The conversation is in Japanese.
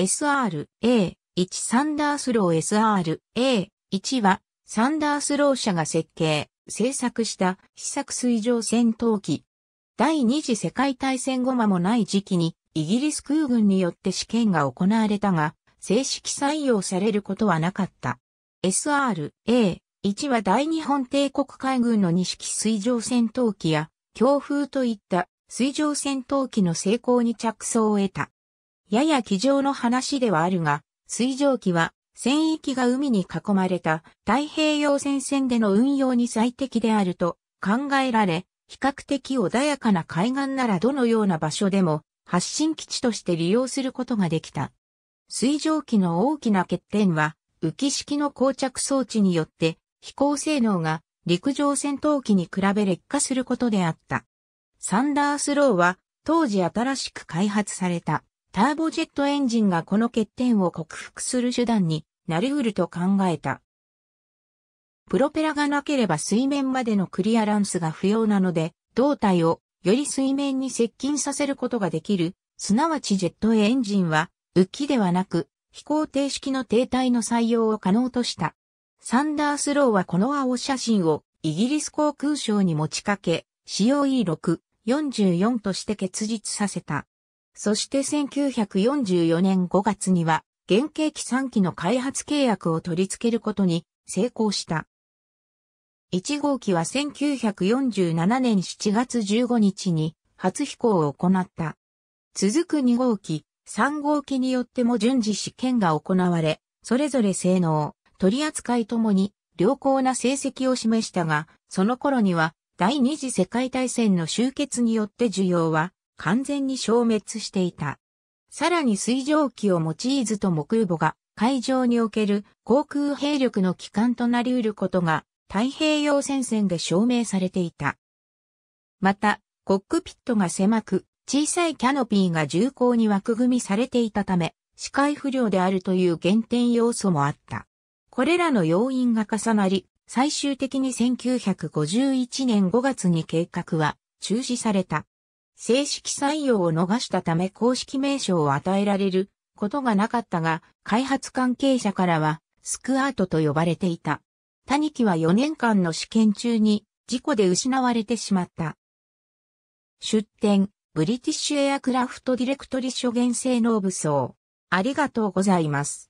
SR-A1 サンダースロー SR-A1 はサンダースロー社が設計、製作した試作水上戦闘機。第二次世界大戦後間もない時期にイギリス空軍によって試験が行われたが、正式採用されることはなかった。SR-A1 は大日本帝国海軍の西式水上戦闘機や強風といった水上戦闘機の成功に着想を得た。やや気上の話ではあるが、水蒸気は、戦域が海に囲まれた太平洋戦線での運用に最適であると考えられ、比較的穏やかな海岸ならどのような場所でも発信基地として利用することができた。水蒸気の大きな欠点は、浮き式の膠着装置によって飛行性能が陸上戦闘機に比べ劣化することであった。サンダースローは当時新しく開発されたターボジェットエンジンがこの欠点を克服する手段になり得ると考えた。プロペラがなければ水面までのクリアランスが不要なので、胴体をより水面に接近させることができる、すなわちジェットエンジンは、浮きではなく、飛行停止機の停滞の採用を可能とした。サンダースローはこの青写真をイギリス航空省に持ちかけ、COE644 として結実させた。そして1944年5月には、原型機3機の開発契約を取り付けることに成功した。1号機は1947年7月15日に初飛行を行った。続く2号機、3号機によっても順次試験が行われ、それぞれ性能、取り扱いともに良好な成績を示したが、その頃には第二次世界大戦の終結によって需要は完全に消滅していた。さらに水蒸気を用いずと木空母が海上における航空兵力の機関となり得ることが太平洋戦線で証明されていた。また、コックピットが狭く、小さいキャノピーが重厚に枠組みされていたため、視界不良であるという減点要素もあった。これらの要因が重なり、最終的に1951年5月に計画は中止された。正式採用を逃したため公式名称を与えられることがなかったが、開発関係者からはスクアートと呼ばれていた。谷木は4年間の試験中に事故で失われてしまった。出展、ブリティッシュエアクラフトディレクトリ諸元性能武装。ありがとうございます。